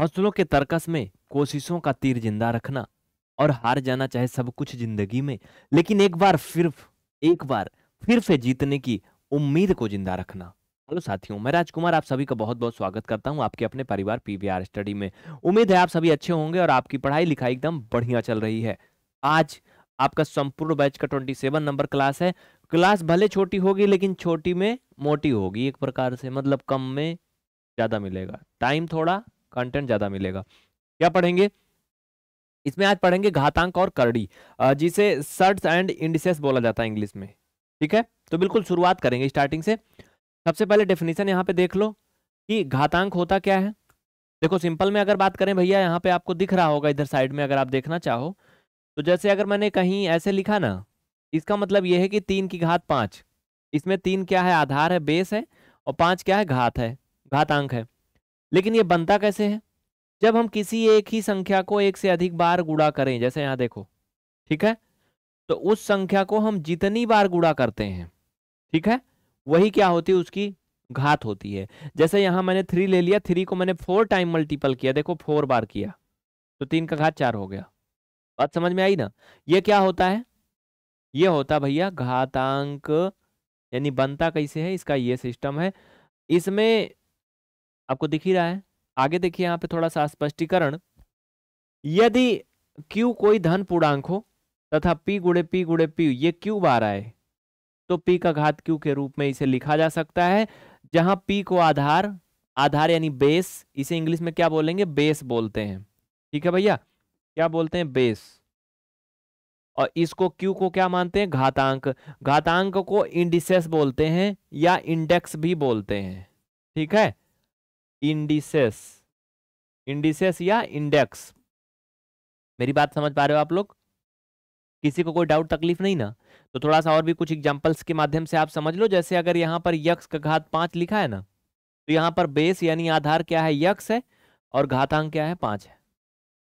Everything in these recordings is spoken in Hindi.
हौसलों के तरकस में कोशिशों का तीर जिंदा रखना और हार जाना चाहे सब कुछ जिंदगी में लेकिन एक बार फिर एक बार फिर से जीतने की उम्मीद को जिंदा रखना हेलो साथियों मैं राजकुमार आप सभी का बहुत बहुत स्वागत करता हूं आपके अपने परिवार पीवीआर स्टडी में उम्मीद है आप सभी अच्छे होंगे और आपकी पढ़ाई लिखाई एकदम बढ़िया चल रही है आज आपका संपूर्ण बैच का ट्वेंटी सेवन नंबर क्लास है क्लास भले छोटी होगी लेकिन छोटी में मोटी होगी एक प्रकार से मतलब कम में ज़्यादा मिलेगा टाइम थोड़ा कंटेंट ज़्यादा मिलेगा क्या पढ़ेंगे इसमें आज पढ़ेंगे घातांक और करड़ी जिसे सर्ट्स एंड इंडिसेस बोला जाता है इंग्लिश में ठीक है तो बिल्कुल शुरुआत करेंगे स्टार्टिंग से सबसे पहले डेफिनेशन यहाँ पे देख लो कि घातांक होता क्या है देखो सिंपल में अगर बात करें भैया यहाँ पे आपको दिख रहा होगा इधर साइड में अगर आप देखना चाहो तो जैसे अगर मैंने कहीं ऐसे लिखा ना इसका मतलब यह है कि तीन की घात पाँच इसमें तीन क्या है आधार है बेस है और पाँच क्या है घात है घातांक है लेकिन ये बनता कैसे है जब हम किसी एक ही संख्या को एक से अधिक बार गुड़ा करें जैसे यहां देखो ठीक है तो उस संख्या को हम जितनी बार गुड़ा करते हैं ठीक है वही क्या होती है उसकी घात होती है जैसे यहां मैंने थ्री ले लिया थ्री को मैंने फोर टाइम मल्टीपल किया देखो फोर बार किया तो तीन का घात चार हो गया बात समझ में आई ना ये क्या होता है ये होता भैया घातांक यानी बनता कैसे है इसका ये सिस्टम है इसमें आपको दिख ही रहा है आगे देखिए यहाँ पे थोड़ा सा स्पष्टीकरण यदि Q कोई धन पूर्णांक हो तथा P गुड़े P गुड़े P ये Q बार आए तो P का घात Q के रूप में इसे लिखा जा सकता है जहां P को आधार आधार यानी बेस इसे इंग्लिश में क्या बोलेंगे बेस बोलते हैं ठीक है भैया क्या बोलते हैं बेस और इसको Q को क्या मानते हैं घातांक घातांक को इंडिसेस बोलते हैं या इंडेक्स भी बोलते हैं ठीक है इंडिसेस इंडिसेस या इंडेक्स मेरी बात समझ पा रहे हो आप लोग किसी को कोई डाउट तकलीफ नहीं ना तो थोड़ा सा और भी कुछ एग्जाम्पल्स के माध्यम से आप समझ लो जैसे अगर यहाँ पर यक्स का घात पांच लिखा है ना तो यहाँ पर बेस यानी आधार क्या है यक्स है और घातांक क्या है पांच है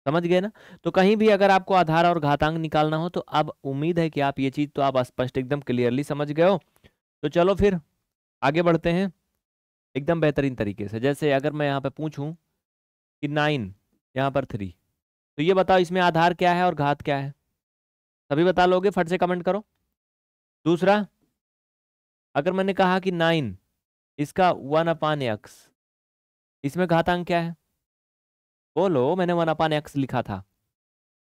समझ गए ना तो कहीं भी अगर आपको आधार और घातांक निकालना हो तो अब उम्मीद है कि आप ये चीज़ तो आप स्पष्ट एकदम क्लियरली समझ गए हो तो चलो फिर आगे बढ़ते हैं एकदम बेहतरीन तरीके से जैसे अगर मैं यहाँ पर पूछूँ कि नाइन यहाँ पर थ्री तो ये बताओ इसमें आधार क्या है और घात क्या है सभी बता लोगे फट से कमेंट करो दूसरा अगर मैंने कहा कि नाइन इसका वन अपान एक्स इसमें घातांक क्या है बोलो मैंने वन अपान एक्स लिखा था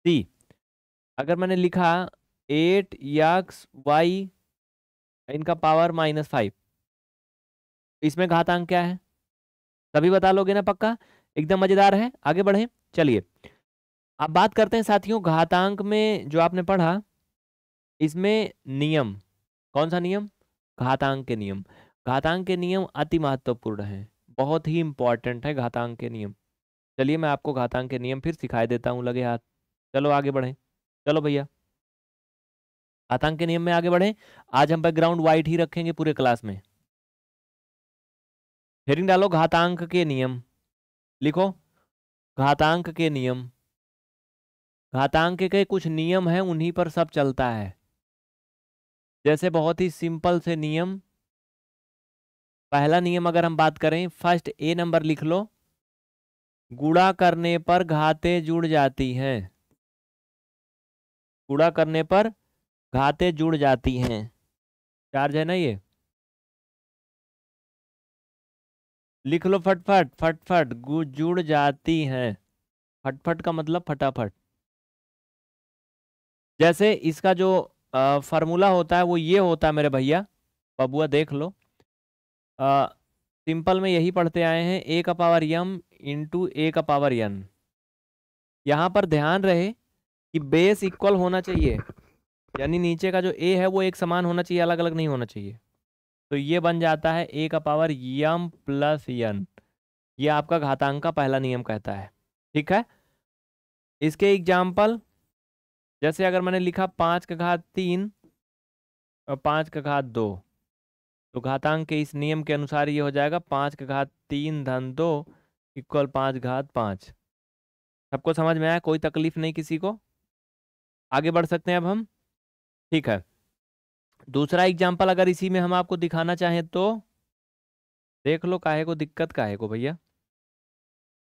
सी अगर मैंने लिखा एट यक्स वाई इनका पावर माइनस फाइव इसमें घातांक क्या है सभी बता लोगे ना पक्का एकदम मजेदार है आगे बढ़े चलिए अब बात करते हैं साथियों घातांक में जो आपने पढ़ा इसमें नियम कौन सा नियम घातांक के नियम घातांक के नियम अति महत्वपूर्ण है बहुत ही इंपॉर्टेंट है घातांक के नियम चलिए मैं आपको घातांक के नियम फिर सिखाई देता हूँ लगे हाथ चलो आगे बढ़ें चलो भैया घातांक के नियम में आगे बढ़ें आज हम बैकग्राउंड वाइट ही रखेंगे पूरे क्लास में हेडिंग डालो घातांक के नियम लिखो घातांक के नियम घातांक के कुछ नियम हैं उन्हीं पर सब चलता है जैसे बहुत ही सिंपल से नियम पहला नियम अगर हम बात करें फर्स्ट ए नंबर लिख लो गुड़ा करने पर घाते जुड़ जाती हैं गुड़ा करने पर घाते जुड़ जाती हैं चार्ज है ना ये लिख लो फटफट फटफट जुड़ जाती हैं फटफट का मतलब फटाफट जैसे इसका जो फार्मूला होता है वो ये होता है मेरे भैया बबुआ देख लो आ, सिंपल में यही पढ़ते आए हैं ए का पावर यम इंटू ए का पावर यन यहाँ पर ध्यान रहे कि बेस इक्वल होना चाहिए यानी नीचे का जो ए है वो एक समान होना चाहिए अलग अलग नहीं होना चाहिए तो ये बन जाता है ए का पावर यम प्लस यन ये आपका घातांक का पहला नियम कहता है ठीक है इसके एग्जाम्पल जैसे अगर मैंने लिखा पाँच का घात तीन और पाँच का घात दो तो घातांक के इस नियम के अनुसार ये हो जाएगा पाँच का घात तीन धन दो इक्वल पाँच घात पाँच सबको समझ में आया कोई तकलीफ नहीं किसी को आगे बढ़ सकते हैं अब हम ठीक है दूसरा एग्जाम्पल अगर इसी में हम आपको दिखाना चाहें तो देख लो काहे को दिक्कत काहे को भैया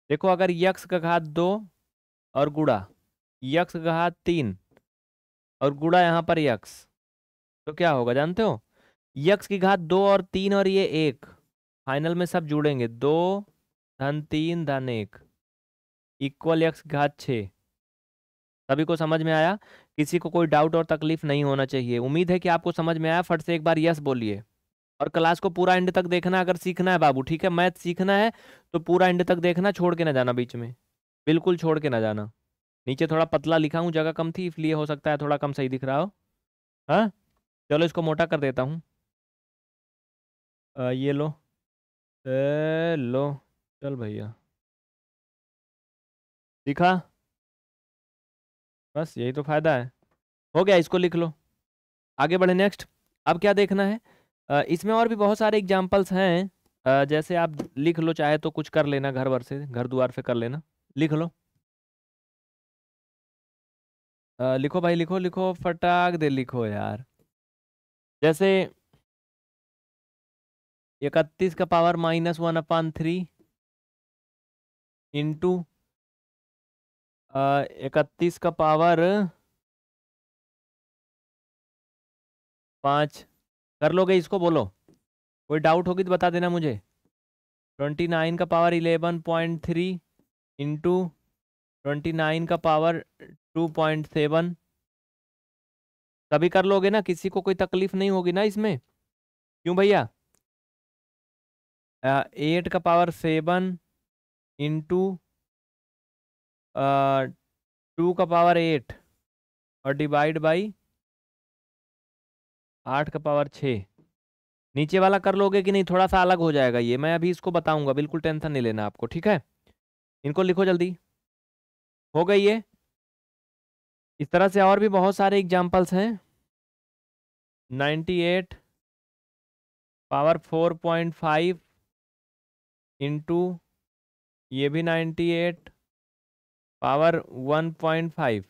देखो अगर यक्ष का घात दो और गुड़ा यक्ष का घात तीन और गुड़ा यहाँ पर यक्ष तो क्या होगा जानते हो यक्ष की घात दो और तीन और ये एक फाइनल में सब जुड़ेंगे दो धन तीन धन एक इक्वल यक्ष घात छः सभी को समझ में आया किसी को कोई डाउट और तकलीफ नहीं होना चाहिए उम्मीद है कि आपको समझ में आया फट से एक बार यस बोलिए और क्लास को पूरा एंड तक देखना अगर सीखना है बाबू ठीक है मैथ सीखना है तो पूरा एंड तक देखना छोड़ के ना जाना बीच में बिल्कुल छोड़ के ना जाना नीचे थोड़ा पतला लिखा हूँ जगह कम थी इसलिए हो सकता है थोड़ा कम सही दिख रहा हो हाँ चलो इसको मोटा कर देता हूँ ये लो ए, लो चल भैया दिखा बस यही तो फ़ायदा है हो गया इसको लिख लो आगे बढ़े नेक्स्ट अब क्या देखना है इसमें और भी बहुत सारे एग्जाम्पल्स हैं जैसे आप लिख लो चाहे तो कुछ कर लेना घर भर से घर द्वार पे कर लेना लिख लो लिखो भाई लिखो लिखो फटाक दे लिखो यार जैसे इकतीस का power minus one upon three into इकतीस का पावर पाँच कर लोगे इसको बोलो कोई डाउट होगी तो बता देना मुझे ट्वेंटी नाइन का power eleven point three into twenty nine का पावर टू पॉइंट सेवन सभी कर लोगे ना किसी को कोई तकलीफ नहीं होगी ना इसमें क्यों भैया एट का पावर सेवन इंटू टू का पावर एट और डिवाइड बाई आठ का पावर छ नीचे वाला कर लोगे कि नहीं थोड़ा सा अलग हो जाएगा ये मैं अभी इसको बताऊंगा बिल्कुल टेंशन नहीं लेना आपको ठीक है इनको लिखो जल्दी हो गई ये इस तरह से और भी बहुत सारे एग्जाम्पल्स हैं ninety eight power four point five into ये भी ninety eight power one point five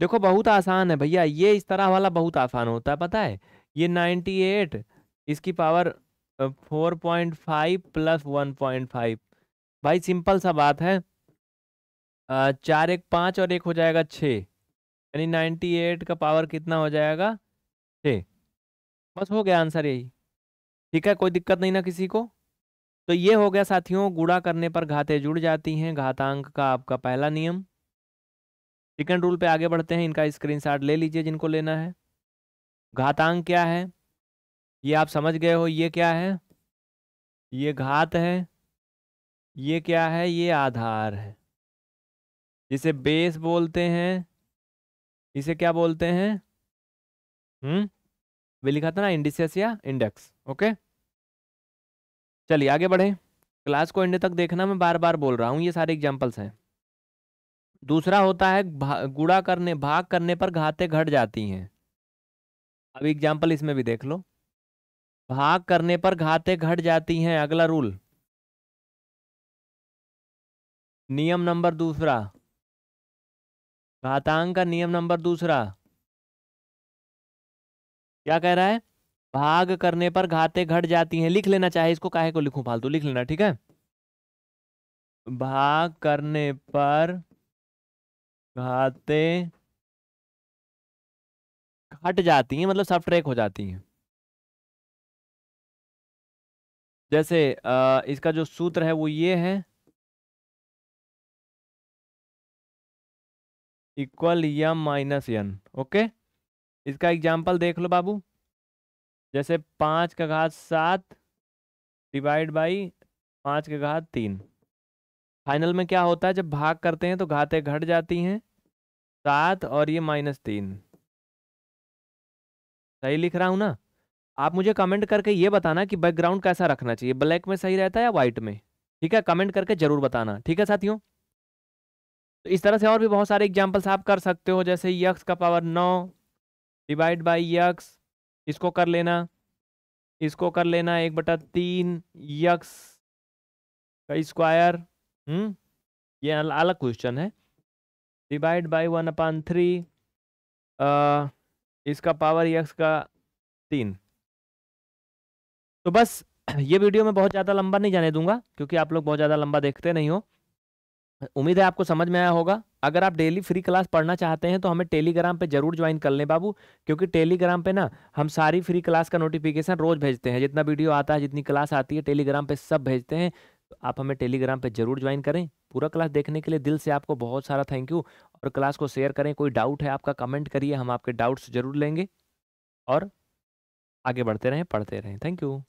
देखो बहुत आसान है भैया ये इस तरह वाला बहुत आसान होता है पता है ये नाइन्टी एट इसकी power four point five plus one point five भाई सिंपल सा बात है चार एक पाँच और एक हो जाएगा छः यानी नाइन्टी एट का पावर कितना हो जाएगा छः बस हो गया आंसर यही ठीक है कोई दिक्कत नहीं ना किसी को तो ये हो गया साथियों गुड़ा करने पर घाते जुड़ जाती हैं घातांक का आपका पहला नियम सेकेंड रूल पे आगे बढ़ते हैं इनका स्क्रीनशॉट ले लीजिए जिनको लेना है घातांक क्या है ये आप समझ गए हो ये क्या है ये घात है ये क्या है ये आधार है जिसे बेस बोलते हैं इसे क्या बोलते हैं हम्म लिखा था ना इंडिसेस या इंडेक्स ओके चलिए आगे बढ़े क्लास को एंड तक देखना मैं बार बार बोल रहा हूँ ये सारे एग्जाम्पल्स हैं दूसरा होता है गुड़ा करने भाग करने पर घाते घट जाती हैं अब एग्जाम्पल इसमें भी देख लो भाग करने पर घाते घट जाती हैं अगला रूल नियम नंबर दूसरा घातांक का नियम नंबर दूसरा क्या कह रहा है भाग करने पर घाते घट जाती हैं लिख लेना चाहे इसको काहे को लिखूं फालतू लिख लेना ठीक है भाग करने पर घाते घट जाती हैं मतलब सब हो जाती हैं जैसे इसका जो सूत्र है वो ये है equal m minus n okay इसका एग्जाम्पल देख लो बाबू जैसे पाँच का घात सात डिवाइड बाई पाँच का घात तीन फाइनल में क्या होता है जब भाग करते हैं तो घातें घट जाती हैं सात और ये माइनस तीन सही लिख रहा हूँ ना आप मुझे कमेंट करके ये बताना कि बैकग्राउंड कैसा रखना चाहिए ब्लैक में सही रहता है या वाइट में ठीक है कमेंट करके जरूर बताना ठीक है साथियों तो इस तरह से और भी बहुत सारे एग्जाम्पल्स आप कर सकते हो जैसे यक्स का पावर नौ डिवाइड बाई यक्स इसको कर लेना इसको कर लेना एक बटा तीन यक्स का स्क्वायर हम्म ये अलग क्वेश्चन है divide by one upon three इसका पावर यक्स का तीन तो बस ये वीडियो मैं बहुत ज़्यादा लंबा नहीं जाने दूंगा क्योंकि आप लोग बहुत ज़्यादा लंबा देखते नहीं हो उम्मीद है आपको समझ में आया होगा अगर आप डेली फ्री क्लास पढ़ना चाहते हैं तो हमें टेलीग्राम पे जरूर ज्वाइन कर लें बाबू क्योंकि टेलीग्राम पे ना हम सारी फ्री क्लास का नोटिफिकेशन रोज भेजते हैं जितना वीडियो आता है जितनी क्लास आती है टेलीग्राम पे सब भेजते हैं तो आप हमें टेलीग्राम पे जरूर ज्वाइन करें पूरा क्लास देखने के लिए दिल से आपको बहुत सारा थैंक यू और क्लास को शेयर करें कोई डाउट है आपका कमेंट करिए हम आपके डाउट्स जरूर लेंगे और आगे बढ़ते रहें पढ़ते रहें थैंक यू